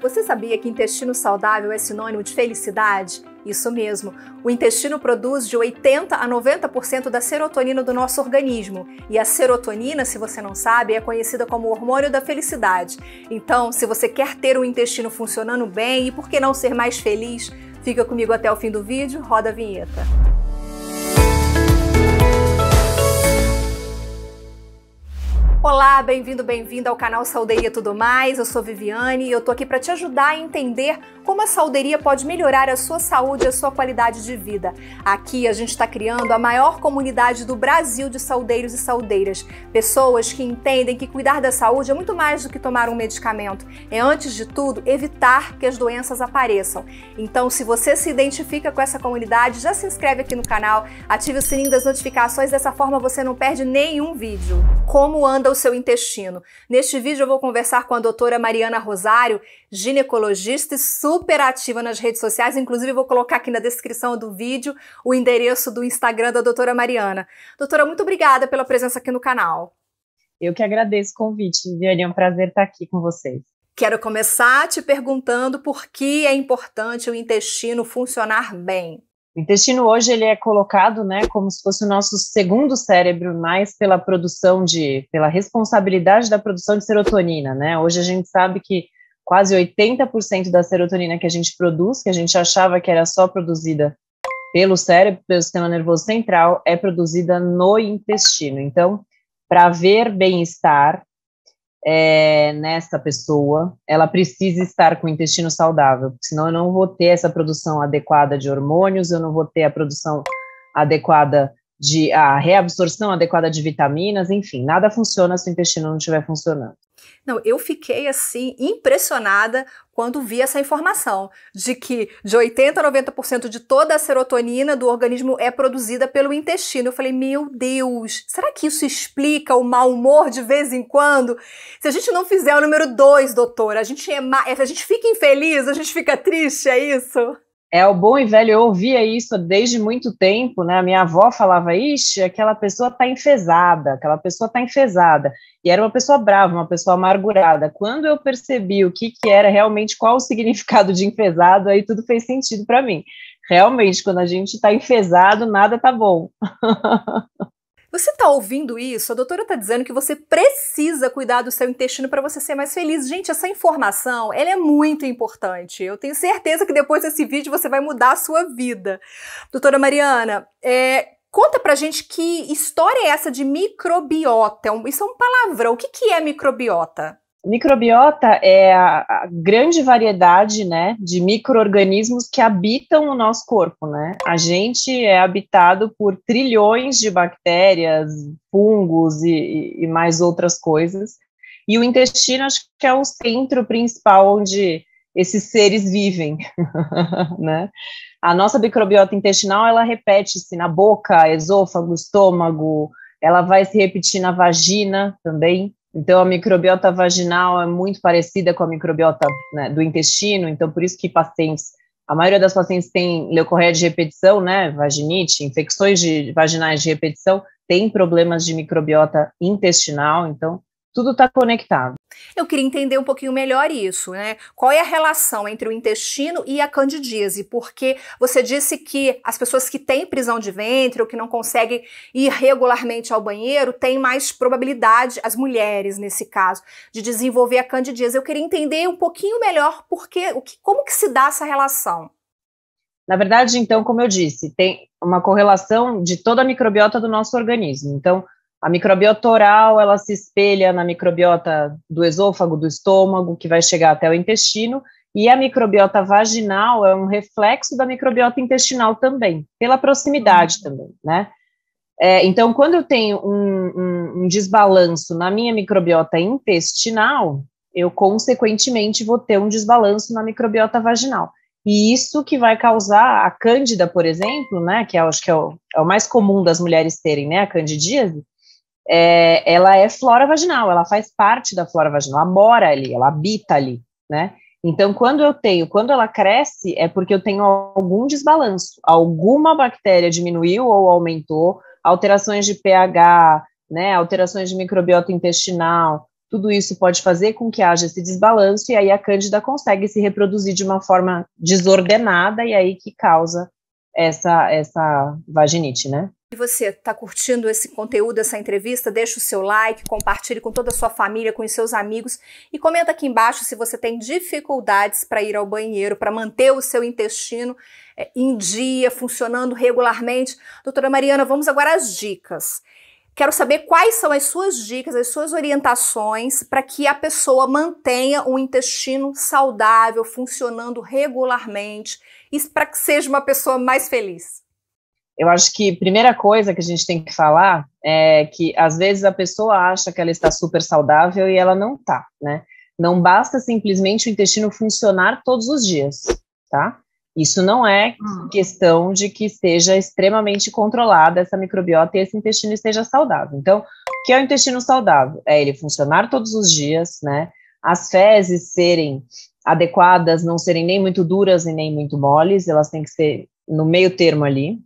Você sabia que intestino saudável é sinônimo de felicidade? Isso mesmo. O intestino produz de 80 a 90% da serotonina do nosso organismo. E a serotonina, se você não sabe, é conhecida como o hormônio da felicidade. Então, se você quer ter um intestino funcionando bem e por que não ser mais feliz, fica comigo até o fim do vídeo, roda a vinheta. Olá, bem-vindo, bem-vinda ao canal Sauderia Tudo Mais. Eu sou Viviane e eu tô aqui para te ajudar a entender como a sauderia pode melhorar a sua saúde e a sua qualidade de vida. Aqui a gente está criando a maior comunidade do Brasil de saudeiros e saudeiras, pessoas que entendem que cuidar da saúde é muito mais do que tomar um medicamento. É antes de tudo evitar que as doenças apareçam. Então, se você se identifica com essa comunidade, já se inscreve aqui no canal, ative o sininho das notificações, dessa forma você não perde nenhum vídeo. Como anda o seu intestino. Neste vídeo eu vou conversar com a doutora Mariana Rosário, ginecologista e super ativa nas redes sociais. Inclusive, vou colocar aqui na descrição do vídeo o endereço do Instagram da doutora Mariana. Doutora, muito obrigada pela presença aqui no canal. Eu que agradeço o convite, Viane. É um prazer estar aqui com vocês. Quero começar te perguntando por que é importante o intestino funcionar bem. O intestino hoje ele é colocado, né, como se fosse o nosso segundo cérebro, mais pela produção de, pela responsabilidade da produção de serotonina, né? Hoje a gente sabe que quase 80% da serotonina que a gente produz, que a gente achava que era só produzida pelo cérebro, pelo sistema nervoso central, é produzida no intestino. Então, para haver bem-estar, é, nessa pessoa, ela precisa estar com o intestino saudável, porque senão eu não vou ter essa produção adequada de hormônios, eu não vou ter a produção adequada de a reabsorção adequada de vitaminas, enfim, nada funciona se o intestino não estiver funcionando. Não, eu fiquei assim impressionada quando vi essa informação de que de 80 a 90% de toda a serotonina do organismo é produzida pelo intestino. Eu falei, meu Deus, será que isso explica o mau humor de vez em quando? Se a gente não fizer o número 2, doutora, a gente é a gente fica infeliz, a gente fica triste, é isso? É o bom e velho, eu ouvia isso desde muito tempo, né? A minha avó falava, ixi, aquela pessoa tá enfesada, aquela pessoa tá enfesada. E era uma pessoa brava, uma pessoa amargurada. Quando eu percebi o que, que era realmente, qual o significado de enfesado, aí tudo fez sentido para mim. Realmente, quando a gente tá enfesado, nada tá bom. Você está ouvindo isso? A doutora está dizendo que você precisa cuidar do seu intestino para você ser mais feliz. Gente, essa informação, ela é muito importante. Eu tenho certeza que depois desse vídeo você vai mudar a sua vida. Doutora Mariana, é, Conta pra gente que história é essa de microbiota. Isso é um palavrão. O que, que é microbiota? Microbiota é a, a grande variedade, né, de microorganismos que habitam o nosso corpo, né? A gente é habitado por trilhões de bactérias, fungos e, e mais outras coisas. E o intestino acho que é o centro principal onde esses seres vivem, né? A nossa microbiota intestinal, ela repete-se na boca, esôfago, estômago, ela vai se repetir na vagina também, então, a microbiota vaginal é muito parecida com a microbiota né, do intestino, então, por isso que pacientes, a maioria das pacientes tem leucorreia de repetição, né, vaginite, infecções de, vaginais de repetição, tem problemas de microbiota intestinal, então, tudo está conectado. Eu queria entender um pouquinho melhor isso, né? Qual é a relação entre o intestino e a candidíase? Porque você disse que as pessoas que têm prisão de ventre ou que não conseguem ir regularmente ao banheiro têm mais probabilidade, as mulheres nesse caso, de desenvolver a candidíase. Eu queria entender um pouquinho melhor porque, o que, como que se dá essa relação? Na verdade, então, como eu disse, tem uma correlação de toda a microbiota do nosso organismo. Então, a microbiota oral, ela se espelha na microbiota do esôfago, do estômago, que vai chegar até o intestino, e a microbiota vaginal é um reflexo da microbiota intestinal também, pela proximidade uhum. também, né? É, então, quando eu tenho um, um, um desbalanço na minha microbiota intestinal, eu consequentemente vou ter um desbalanço na microbiota vaginal. E isso que vai causar a cândida, por exemplo, né, que é, eu acho que é o, é o mais comum das mulheres terem, né, a candidíase, é, ela é flora vaginal, ela faz parte da flora vaginal, ela mora ali, ela habita ali, né? Então, quando eu tenho, quando ela cresce, é porque eu tenho algum desbalanço, alguma bactéria diminuiu ou aumentou, alterações de pH, né, alterações de microbiota intestinal, tudo isso pode fazer com que haja esse desbalanço e aí a cândida consegue se reproduzir de uma forma desordenada e aí que causa essa essa vaginite, né? E você está curtindo esse conteúdo, essa entrevista, deixa o seu like, compartilhe com toda a sua família, com os seus amigos e comenta aqui embaixo se você tem dificuldades para ir ao banheiro, para manter o seu intestino é, em dia, funcionando regularmente. Doutora Mariana, vamos agora às dicas. Quero saber quais são as suas dicas, as suas orientações para que a pessoa mantenha um intestino saudável, funcionando regularmente e para que seja uma pessoa mais feliz. Eu acho que primeira coisa que a gente tem que falar é que às vezes a pessoa acha que ela está super saudável e ela não está, né? Não basta simplesmente o intestino funcionar todos os dias, tá? Isso não é hum. questão de que seja extremamente controlada essa microbiota e esse intestino esteja saudável. Então, o que é o intestino saudável? É ele funcionar todos os dias, né? As fezes serem adequadas, não serem nem muito duras e nem muito moles, elas têm que ser no meio termo ali,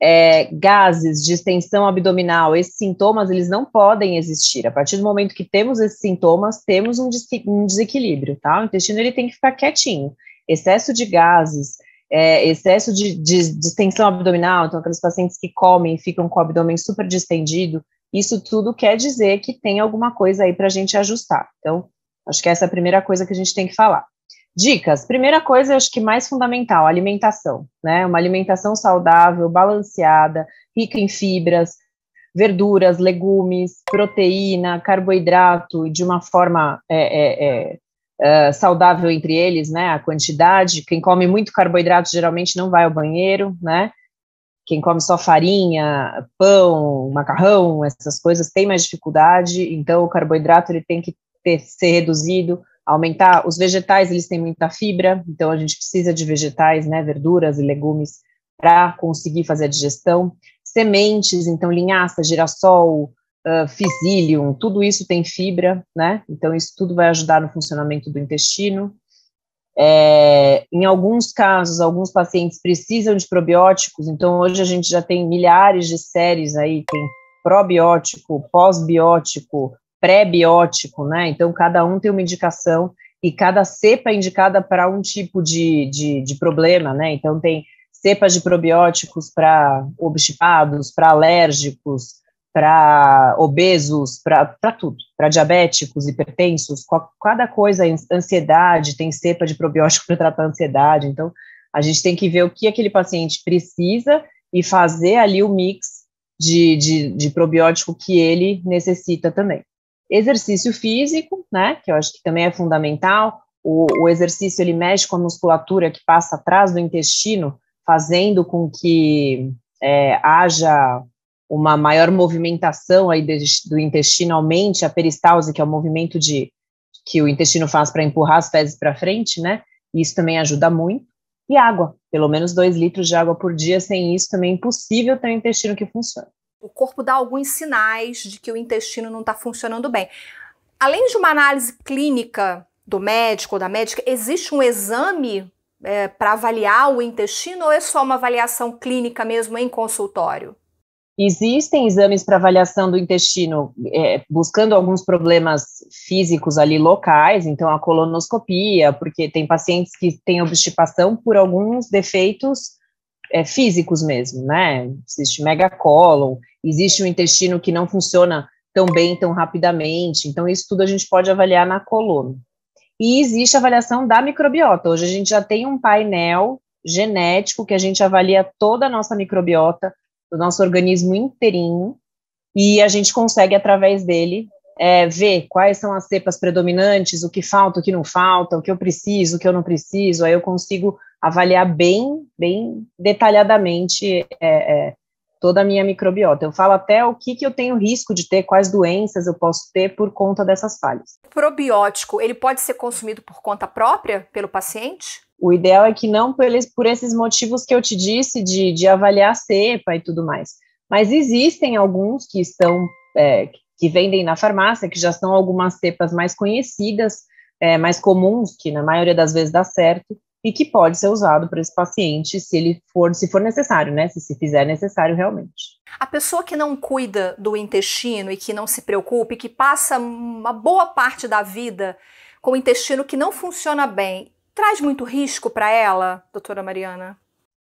é, gases, distensão abdominal, esses sintomas, eles não podem existir. A partir do momento que temos esses sintomas, temos um, des um desequilíbrio, tá? O intestino, ele tem que ficar quietinho. Excesso de gases, é, excesso de, de, distensão abdominal, então aqueles pacientes que comem e ficam com o abdômen super distendido, isso tudo quer dizer que tem alguma coisa aí para a gente ajustar. Então, acho que essa é a primeira coisa que a gente tem que falar. Dicas. Primeira coisa, eu acho que mais fundamental, alimentação, né? Uma alimentação saudável, balanceada, rica em fibras, verduras, legumes, proteína, carboidrato, de uma forma é, é, é, é, saudável entre eles, né? A quantidade. Quem come muito carboidrato geralmente não vai ao banheiro, né? Quem come só farinha, pão, macarrão, essas coisas tem mais dificuldade. Então, o carboidrato ele tem que ter, ser reduzido aumentar. Os vegetais, eles têm muita fibra, então a gente precisa de vegetais, né, verduras e legumes para conseguir fazer a digestão. Sementes, então linhaça, girassol, uh, tudo isso tem fibra, né? Então isso tudo vai ajudar no funcionamento do intestino. É, em alguns casos, alguns pacientes precisam de probióticos, então hoje a gente já tem milhares de séries aí, tem probiótico, pós-biótico, pré-biótico, né? Então, cada um tem uma indicação e cada cepa é indicada para um tipo de, de, de, problema, né? Então, tem cepas de probióticos para obstipados, para alérgicos, para obesos, para tudo, para diabéticos, hipertensos, cada coisa, ansiedade, tem cepa de probiótico para tratar a ansiedade. Então, a gente tem que ver o que aquele paciente precisa e fazer ali o mix de, de, de probiótico que ele necessita também. Exercício físico, né, que eu acho que também é fundamental. O, o exercício ele mexe com a musculatura que passa atrás do intestino, fazendo com que é, haja uma maior movimentação aí do intestino, aumente a peristalse, que é o movimento de que o intestino faz para empurrar as fezes para frente, né? Isso também ajuda muito. E água, pelo menos 2 litros de água por dia, sem isso também é impossível ter um intestino que funcione o corpo dá alguns sinais de que o intestino não está funcionando bem. Além de uma análise clínica do médico ou da médica, existe um exame é, para avaliar o intestino ou é só uma avaliação clínica mesmo em consultório? Existem exames para avaliação do intestino, é, buscando alguns problemas físicos ali locais, então a colonoscopia, porque tem pacientes que têm obstipação por alguns defeitos é, físicos mesmo, né? Existe megacólon, existe um intestino que não funciona tão bem, tão rapidamente. Então, isso tudo a gente pode avaliar na coluna. E existe a avaliação da microbiota. Hoje a gente já tem um painel genético que a gente avalia toda a nossa microbiota, do nosso organismo inteirinho, e a gente consegue, através dele, é, ver quais são as cepas predominantes, o que falta, o que não falta, o que eu preciso, o que eu não preciso. Aí eu consigo avaliar bem, bem detalhadamente é, é, toda a minha microbiota. Eu falo até o que, que eu tenho risco de ter, quais doenças eu posso ter por conta dessas falhas. O probiótico, ele pode ser consumido por conta própria pelo paciente? O ideal é que não por, esses motivos que eu te disse de, de avaliar a cepa e tudo mais. Mas existem alguns que estão, é, que vendem na farmácia, que já são algumas cepas mais conhecidas, é, mais comuns, que na maioria das vezes dá certo, e que pode ser usado para esse paciente se ele for, se for necessário, né? Se se fizer necessário realmente. A pessoa que não cuida do intestino e que não se preocupe, que passa uma boa parte da vida com o intestino que não funciona bem, traz muito risco para ela, doutora Mariana?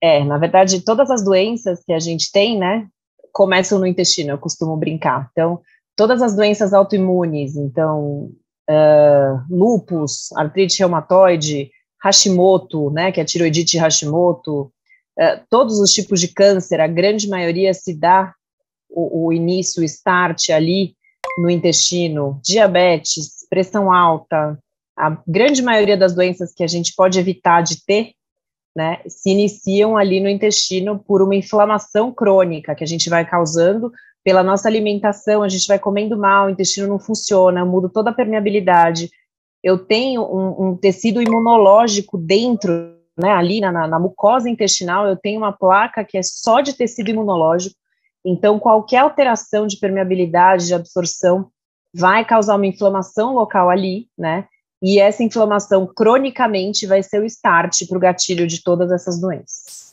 É, na verdade, todas as doenças que a gente tem, né, começam no intestino, eu costumo brincar. Então, todas as doenças autoimunes, então, uh, lúpus, artrite reumatoide, Hashimoto, né, que é a tiroidite Hashimoto, é, todos os tipos de câncer, a grande maioria se dá o, o início, o start ali no intestino, diabetes, pressão alta, a grande maioria das doenças que a gente pode evitar de ter, né, se iniciam ali no intestino por uma inflamação crônica que a gente vai causando pela nossa alimentação, a gente vai comendo mal, o intestino não funciona, muda toda a permeabilidade, eu tenho um, um tecido imunológico dentro, né, ali na, na mucosa intestinal, eu tenho uma placa que é só de tecido imunológico, então qualquer alteração de permeabilidade, de absorção, vai causar uma inflamação local ali, né, e essa inflamação cronicamente vai ser o start para o gatilho de todas essas doenças.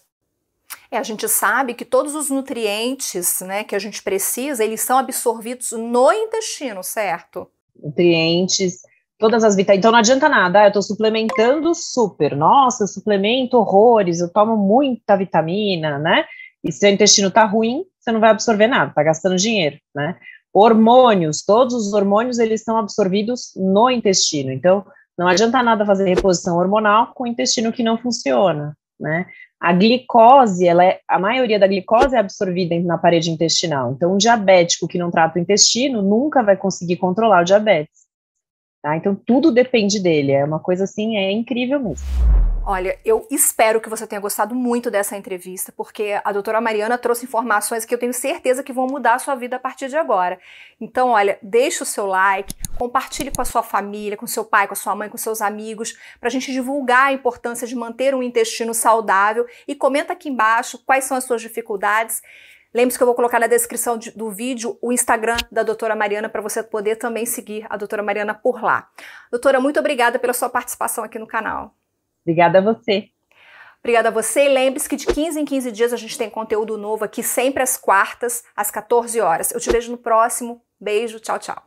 É, a gente sabe que todos os nutrientes né, que a gente precisa, eles são absorvidos no intestino, certo? Nutrientes, todas as vitaminas. Então não adianta nada, eu estou suplementando super. Nossa, eu suplemento horrores, eu tomo muita vitamina, né? E se o intestino tá ruim, você não vai absorver nada, tá gastando dinheiro, né? Hormônios, todos os hormônios eles são absorvidos no intestino. Então não adianta nada fazer reposição hormonal com o intestino que não funciona, né? A glicose, ela é, a maioria da glicose é absorvida na parede intestinal. Então, um diabético que não trata o intestino nunca vai conseguir controlar o diabetes. Tá? Então tudo depende dele. É uma coisa assim, é incrível mesmo. Olha, eu espero que você tenha gostado muito dessa entrevista, porque a doutora Mariana trouxe informações que eu tenho certeza que vão mudar a sua vida a partir de agora. Então, olha, deixe o seu like, compartilhe com a sua família, com seu pai, com a sua mãe, com seus amigos, para a gente divulgar a importância de manter um intestino saudável e comenta aqui embaixo quais são as suas dificuldades. Lembre-se que eu vou colocar na descrição de, do vídeo o Instagram da doutora Mariana para você poder também seguir a doutora Mariana por lá. Doutora, muito obrigada pela sua participação aqui no canal. Obrigada a você. Obrigada a você e lembre-se que de 15 em 15 dias a gente tem conteúdo novo aqui sempre às quartas, às 14 horas. Eu te vejo no próximo. Beijo, tchau, tchau.